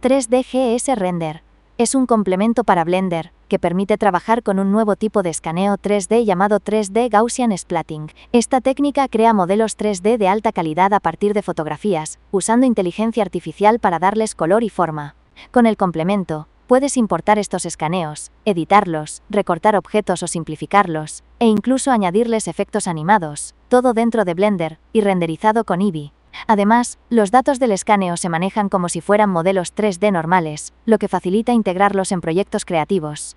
3DGS Render. Es un complemento para Blender, que permite trabajar con un nuevo tipo de escaneo 3D llamado 3D Gaussian Splatting. Esta técnica crea modelos 3D de alta calidad a partir de fotografías, usando inteligencia artificial para darles color y forma. Con el complemento, puedes importar estos escaneos, editarlos, recortar objetos o simplificarlos, e incluso añadirles efectos animados, todo dentro de Blender, y renderizado con Eevee. Además, los datos del escaneo se manejan como si fueran modelos 3D normales, lo que facilita integrarlos en proyectos creativos.